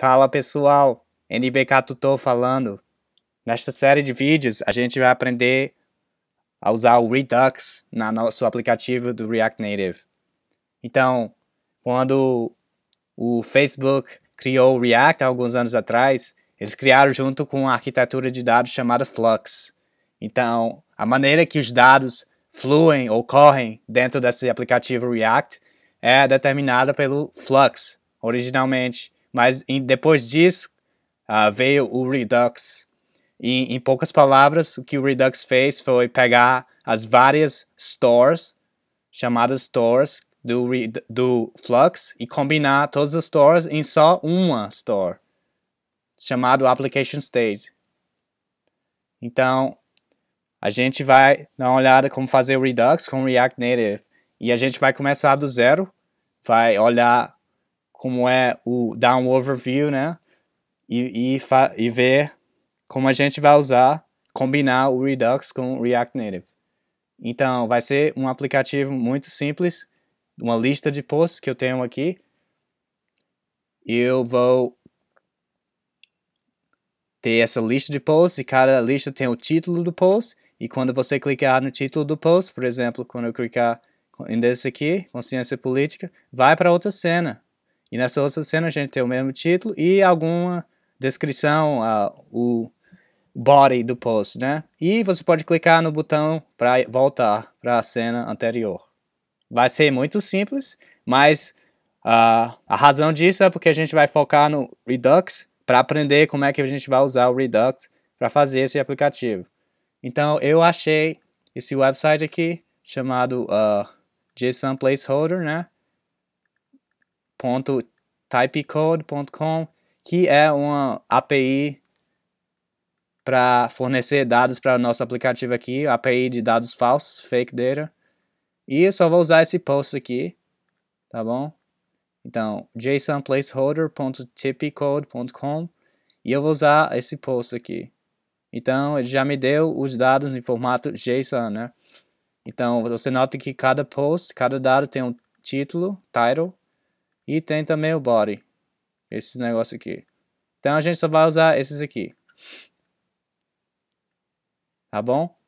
Fala pessoal, NBK Tutor falando. Nesta série de vídeos a gente vai aprender a usar o Redux no nosso aplicativo do React Native. Então, quando o Facebook criou o React há alguns anos atrás, eles criaram junto com a arquitetura de dados chamada Flux. Então, a maneira que os dados fluem ou correm dentro desse aplicativo React é determinada pelo Flux, originalmente mas em, depois disso uh, veio o Redux. E, em poucas palavras, o que o Redux fez foi pegar as várias stores, chamadas stores do, do Flux, e combinar todas as stores em só uma store, chamado Application State. Então, a gente vai dar uma olhada como fazer o Redux com React Native. E a gente vai começar do zero, vai olhar como é o dar um overview, né? E, e, e ver como a gente vai usar, combinar o Redux com o React Native. Então, vai ser um aplicativo muito simples, uma lista de posts que eu tenho aqui. Eu vou ter essa lista de posts e cada lista tem o título do post. E quando você clicar no título do post, por exemplo, quando eu clicar em desse aqui, consciência política, vai para outra cena. E nessa outra cena a gente tem o mesmo título e alguma descrição, a, o body do post, né? E você pode clicar no botão para voltar para a cena anterior. Vai ser muito simples, mas uh, a razão disso é porque a gente vai focar no Redux para aprender como é que a gente vai usar o Redux para fazer esse aplicativo. Então eu achei esse website aqui chamado uh, JSON Placeholder, né? typecode.com, que é uma API para fornecer dados para o nosso aplicativo aqui, API de dados falsos, fake data. E eu só vou usar esse post aqui, tá bom? Então, jsonplaceholder.typecode.com e eu vou usar esse post aqui. Então, ele já me deu os dados em formato JSON, né? Então, você nota que cada post, cada dado tem um título, title, e tem também o body. Esse negócio aqui. Então a gente só vai usar esses aqui. Tá bom?